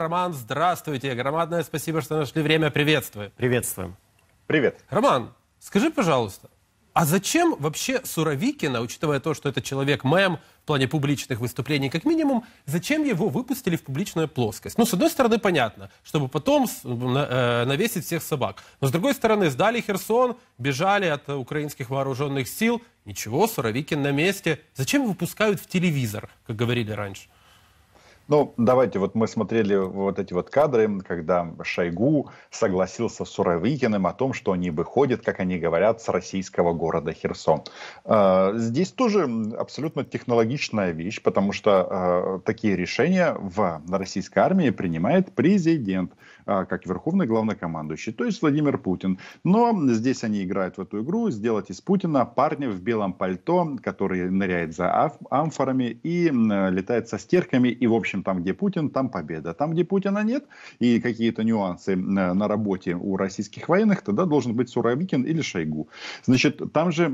Роман, здравствуйте. Громадное спасибо, что нашли время. Приветствую. Приветствуем. Привет. Роман, скажи, пожалуйста, а зачем вообще Суровикина, учитывая то, что это человек-мем в плане публичных выступлений как минимум, зачем его выпустили в публичную плоскость? Ну, с одной стороны, понятно, чтобы потом э, навесить всех собак. Но с другой стороны, сдали Херсон, бежали от украинских вооруженных сил. Ничего, Суровикин на месте. Зачем выпускают в телевизор, как говорили раньше? Ну, давайте, вот мы смотрели вот эти вот кадры, когда Шойгу согласился с Суровикиным о том, что они выходят, как они говорят, с российского города Херсон. Э, здесь тоже абсолютно технологичная вещь, потому что э, такие решения в на российской армии принимает президент. А, как верховный главнокомандующий, то есть Владимир Путин. Но здесь они играют в эту игру, сделать из Путина парня в белом пальто, который ныряет за амфорами и летает со стерками. И, в общем, там, где Путин, там победа. Там, где Путина нет, и какие-то нюансы на работе у российских военных, тогда должен быть Суровикин или Шойгу. Значит, там же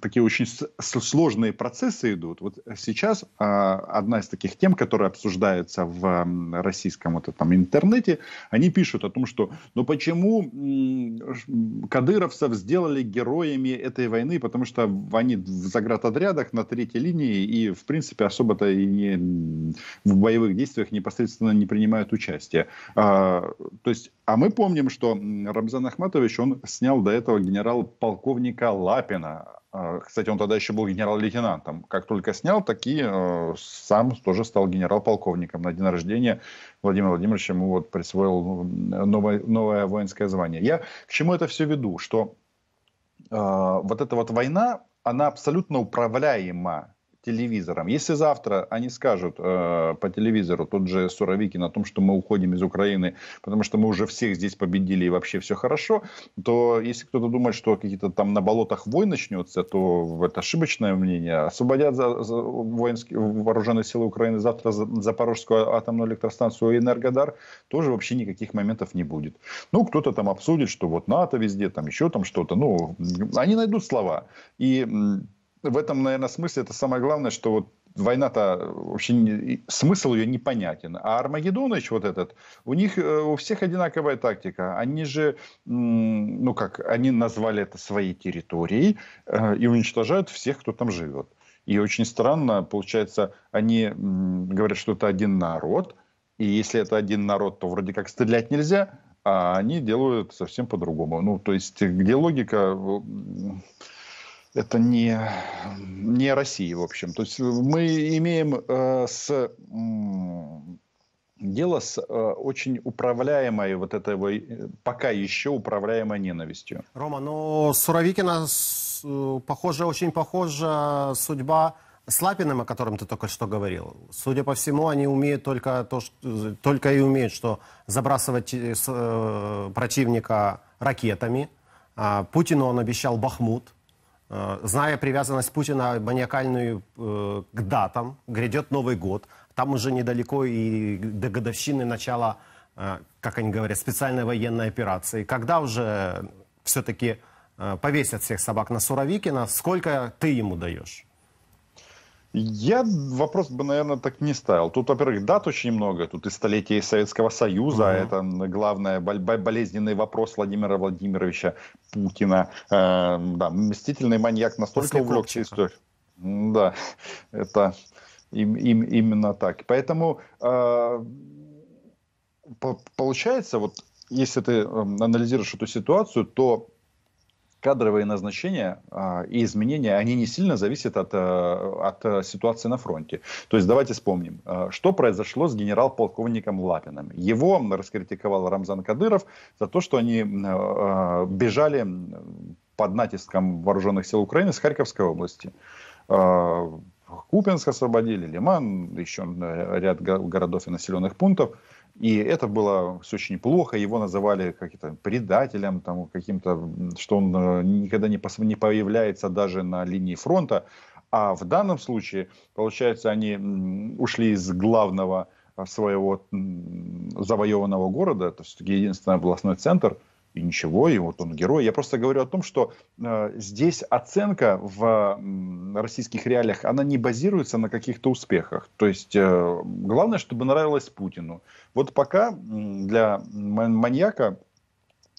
такие очень сложные процессы идут. Вот сейчас а, одна из таких тем, которая обсуждается в российском вот этом интернете, они пишут о том, что «но «Ну почему кадыровцев сделали героями этой войны, потому что они в заградотрядах на третьей линии и, в принципе, особо-то и не, в боевых действиях непосредственно не принимают участие». А, то есть, а мы помним, что Рамзан Ахматович, он снял до этого генерал-полковника Лапина, а, кстати, он тогда еще был генерал-лейтенантом. Как только снял, такие э, сам тоже стал генерал-полковником. На день рождения Владимира Владимировича ему вот присвоил э, новое, новое воинское звание. Я к чему это все веду? Что э, вот эта вот война, она абсолютно управляема телевизором. Если завтра они скажут э, по телевизору тот же Суровикин о том, что мы уходим из Украины, потому что мы уже всех здесь победили и вообще все хорошо, то если кто-то думает, что какие-то там на болотах войн начнется, то это ошибочное мнение. Освободят за, за воинские, вооруженные силы Украины завтра за, Запорожскую атомную электростанцию Энергодар, тоже вообще никаких моментов не будет. Ну, кто-то там обсудит, что вот НАТО везде, там еще там что-то. Ну, они найдут слова. И в этом, наверное, смысле это самое главное, что вот война-то вообще не, смысл ее непонятен. А Армагеддонович вот этот, у них э, у всех одинаковая тактика. Они же, ну как, они назвали это своей территорией э, и уничтожают всех, кто там живет. И очень странно, получается, они говорят, что это один народ, и если это один народ, то вроде как стрелять нельзя, а они делают совсем по-другому. Ну, то есть, где логика, это не, не Россия, в общем. То есть мы имеем э, с, дело с э, очень управляемой вот этой, э, пока еще управляемой ненавистью. Рома, но ну, Суровикина, э, похоже, очень похожа судьба с Лапиным, о котором ты только что говорил. Судя по всему, они умеют только, то, что, только и умеют, что забрасывать э, э противника ракетами. А Путину он обещал Бахмут Э, зная привязанность Путина маниакальную э, к датам, грядет Новый год. Там уже недалеко и до годовщины начала, э, как они говорят, специальной военной операции. Когда уже все-таки повесят всех собак на Суровикина, сколько ты ему даешь? Я вопрос бы, наверное, так не ставил. Тут, во-первых, дат очень много. Тут и столетие Советского Союза, угу. это главное, болезненный вопрос Владимира Владимировича Путина. Э, да, мстительный маньяк настолько увлекся историей. Да, это им, им, именно так. Поэтому э, по, получается, вот если ты эм, анализируешь эту ситуацию, то кадровые назначения а, и изменения, они не сильно зависят от, э, от э, ситуации на фронте. То есть давайте вспомним, э, что произошло с генерал-полковником Лапиным. Его раскритиковал Рамзан Кадыров за то, что они бежали под натиском вооруженных сил Украины с Харьковской области. Купинск освободили, Лиман, еще ряд городов и населенных пунктов – и это было все очень плохо, его называли каким-то предателем, там, каким-то, что он э, никогда не, не появляется даже на линии фронта. А в данном случае, получается, они ушли из главного своего завоеванного города, то есть единственный областной центр – и ничего, и вот он герой. Я просто говорю о том, что э, здесь оценка в э, российских реалиях, она не базируется на каких-то успехах. То есть э, главное, чтобы нравилось Путину. Вот пока для маньяка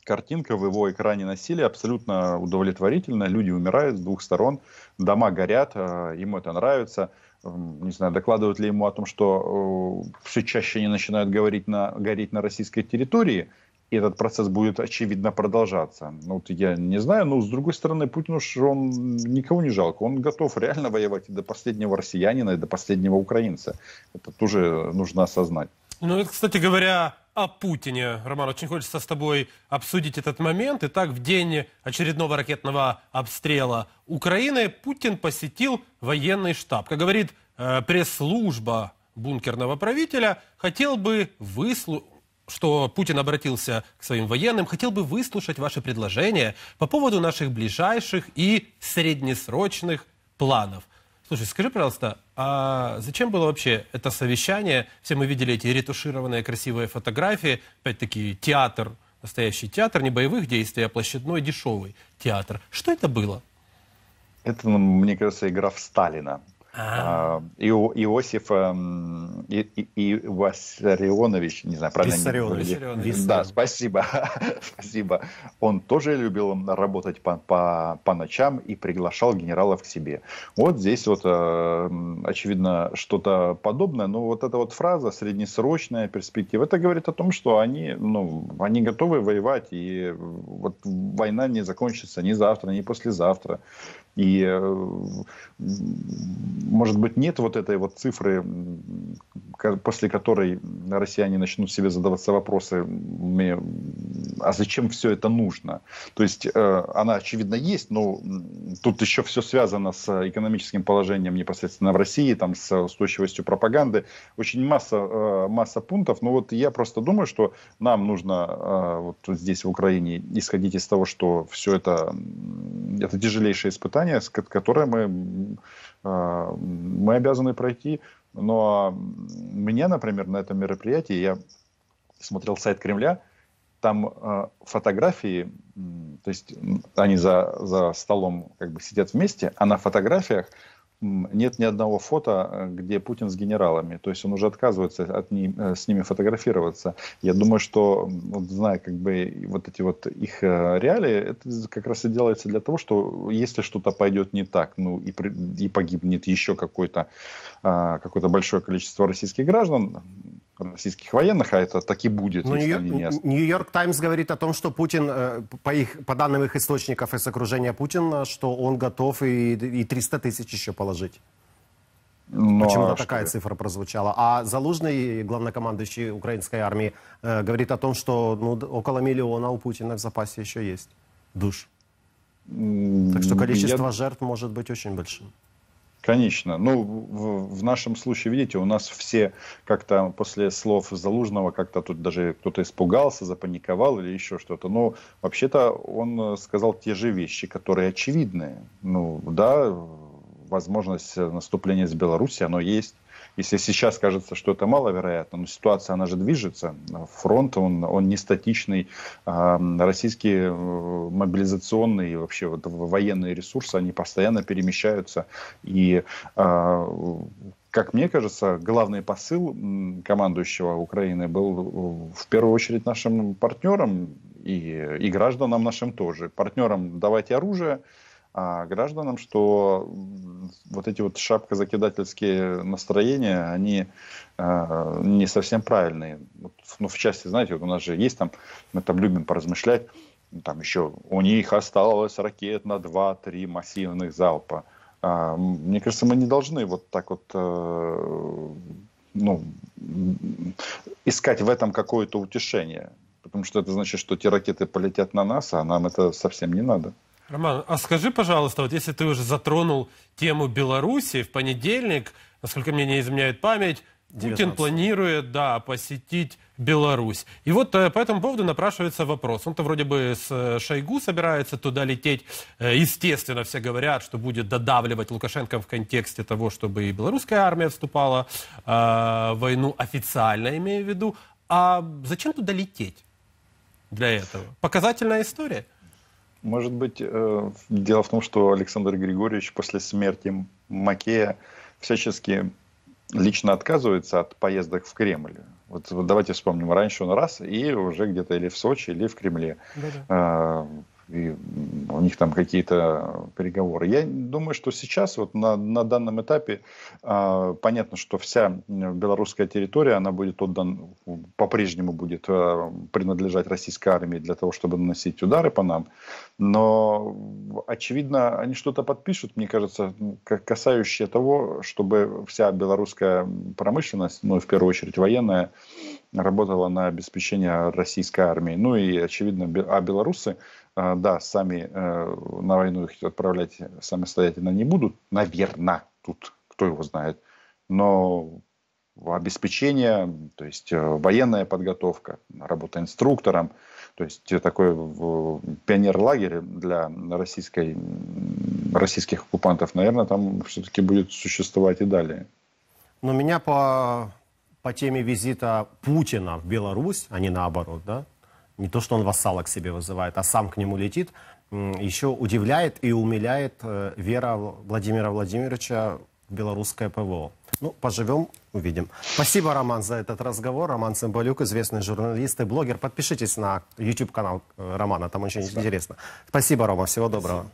картинка в его экране насилия абсолютно удовлетворительная Люди умирают с двух сторон, дома горят, э, ему это нравится не знаю, докладывают ли ему о том, что э, все чаще они начинают говорить на, гореть на российской территории, и этот процесс будет, очевидно, продолжаться. Ну, вот я не знаю, но, с другой стороны, Путин уж он никого не жалко. Он готов реально воевать и до последнего россиянина, и до последнего украинца. Это тоже нужно осознать. Ну, это, кстати говоря, о Путине. Роман, очень хочется с тобой обсудить этот момент. Итак, в день очередного ракетного обстрела Украины Путин посетил военный штаб. Как говорит э, пресс-служба бункерного правителя, хотел бы выслушать что Путин обратился к своим военным, хотел бы выслушать ваши предложения по поводу наших ближайших и среднесрочных планов. Слушай, скажи, пожалуйста, а зачем было вообще это совещание? Все мы видели эти ретушированные красивые фотографии, опять-таки театр, настоящий театр, не боевых действий, а площадной дешевый театр. Что это было? Это, ну, мне кажется, игра в Сталина. Ага. А, и Иосиф эм, и, и Вассарионович, не знаю, правильно? Виссарионович. Виссарионович. Да, спасибо, спасибо. Он тоже любил работать по, по, по ночам и приглашал генералов к себе. Вот здесь вот, э, очевидно, что-то подобное, но вот эта вот фраза «среднесрочная перспектива», это говорит о том, что они, ну, они готовы воевать, и вот война не закончится ни завтра, ни послезавтра. И, э, может быть, нет вот этой вот цифры, после которой россияне начнут себе задаваться вопросами, э, а зачем все это нужно? То есть э, она, очевидно, есть, но тут еще все связано с экономическим положением непосредственно в России, там, с устойчивостью пропаганды. Очень масса, масса пунктов. Но вот я просто думаю, что нам нужно вот здесь, в Украине, исходить из того, что все это это тяжелейшее испытание, которое мы, а, мы обязаны пройти. Но ну, а мне, например, на этом мероприятии, я смотрел сайт Кремля, там а, фотографии, то есть они за, за столом как бы сидят вместе, а на фотографиях нет ни одного фото, э, где Путин с генералами. То есть он уже отказывается от ним, э, с ними фотографироваться. Я думаю, что, вот, зная как бы вот эти вот их э, реалии, это как раз и делается для того, что если что-то пойдет не так, ну и, при, и погибнет еще а, какое-то какое большое количество российских граждан, российских военных, а это таки будет. Ну, Нью-Йорк Таймс говорит о том, что Путин, э, по, их, по данным их источников из окружения Путина, что он готов и, и 300 тысяч еще положить. Но... Ну, Почему-то а такая что... цифра прозвучала. А Залужный, главнокомандующий украинской армии, э, говорит о том, что ну, около миллиона у Путина в запасе еще есть душ. Так что количество Я... жертв может быть очень большим. Конечно. Ну, в, в нашем случае, видите, у нас все как-то после слов Залужного как-то тут даже кто-то испугался, запаниковал или еще что-то. Но вообще-то он э, сказал те же вещи, которые очевидные. Ну, да, возможность э, наступления с Беларуси, оно есть. Если сейчас кажется, что это маловероятно, но ситуация, она же движется. Фронт, он, он не статичный. А, российские э, мобилизационные и вообще вот военные ресурсы, они постоянно перемещаются. И а, как мне кажется, главный посыл командующего Украины был в первую очередь нашим партнерам и, и гражданам нашим тоже. Партнерам давайте оружие, а гражданам, что вот эти вот шапкозакидательские настроения, они э, не совсем правильные. Вот, ну, в части, знаете, вот у нас же есть там, мы там любим поразмышлять, там еще у них осталось ракет на 2-3 массивных залпа. А, мне кажется, мы не должны вот так вот э, ну, искать в этом какое-то утешение. Потому что это значит, что те ракеты полетят на нас, а нам это совсем не надо. Роман, а скажи, пожалуйста, вот если ты уже затронул тему Беларуси, в понедельник, насколько мне не изменяет память, 19. Путин планирует, да, посетить Беларусь. И вот э, по этому поводу напрашивается вопрос. Он-то вроде бы с э, Шойгу собирается туда лететь. Э, естественно, все говорят, что будет додавливать Лукашенко в контексте того, чтобы и белорусская армия вступала э, в войну официально, имею в виду. А зачем туда лететь для этого? Показательная история. Может быть, э, дело в том, что Александр Григорьевич после смерти Макея всячески лично отказывается от поездок в Кремль. Вот, вот давайте вспомним, раньше он раз, и уже где-то или в Сочи, или в Кремле да -да. Э, и у них там какие-то переговоры. Я думаю, что сейчас вот на, на данном этапе э, понятно, что вся белорусская территория, она будет отдана, по-прежнему будет э, принадлежать российской армии для того, чтобы наносить удары по нам. Но, очевидно, они что-то подпишут, мне кажется, касающее того, чтобы вся белорусская промышленность, ну, и в первую очередь военная, работала на обеспечение российской армии. Ну и, очевидно, а белорусы, э, да, сами э, на войну их отправлять самостоятельно не будут, наверное, тут кто его знает. Но обеспечение, то есть э, военная подготовка, работа инструктором, то есть такой пионер-лагерь для российской, российских оккупантов, наверное, там все-таки будет существовать и далее. Но меня по по теме визита Путина в Беларусь, а не наоборот, да? Не то, что он вассала к себе вызывает, а сам к нему летит, еще удивляет и умиляет э, вера Владимира Владимировича в белорусское ПВО. Ну, поживем, увидим. Спасибо, Роман, за этот разговор. Роман Цымбалюк, известный журналист и блогер. Подпишитесь на YouTube-канал э, Романа, там очень Спасибо. интересно. Спасибо, Рома, всего доброго.